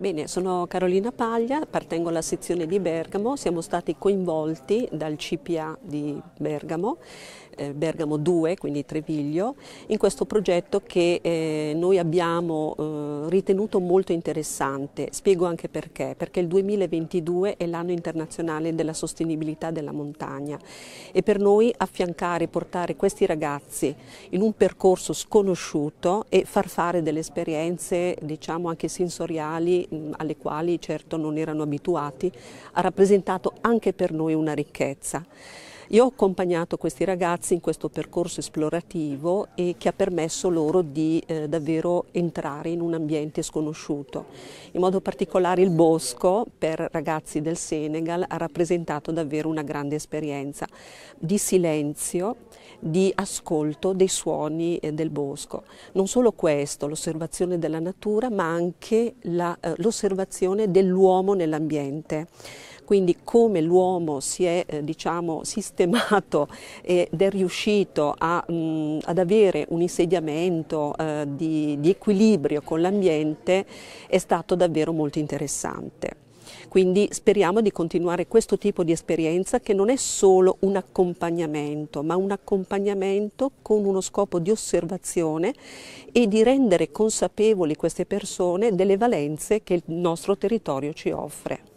Bene, sono Carolina Paglia, appartengo alla sezione di Bergamo, siamo stati coinvolti dal CPA di Bergamo, eh, Bergamo 2, quindi Treviglio, in questo progetto che eh, noi abbiamo eh, ritenuto molto interessante, spiego anche perché, perché il 2022 è l'anno internazionale della sostenibilità della montagna e per noi affiancare portare questi ragazzi in un percorso sconosciuto e far fare delle esperienze diciamo anche sensoriali alle quali certo non erano abituati ha rappresentato anche per noi una ricchezza. Io ho accompagnato questi ragazzi in questo percorso esplorativo e che ha permesso loro di eh, davvero entrare in un ambiente sconosciuto. In modo particolare il bosco per ragazzi del Senegal ha rappresentato davvero una grande esperienza di silenzio, di ascolto dei suoni eh, del bosco. Non solo questo, l'osservazione della natura, ma anche eh, l'osservazione eh, dell'uomo nell'ambiente quindi come l'uomo si è eh, diciamo, sistemato ed è riuscito a, mh, mm, ad avere un insediamento eh, di, di equilibrio con l'ambiente è stato davvero molto interessante. Quindi speriamo di continuare questo tipo di esperienza che non è solo un accompagnamento, ma un accompagnamento con uno scopo di osservazione e di rendere consapevoli queste persone delle valenze che il nostro territorio ci offre.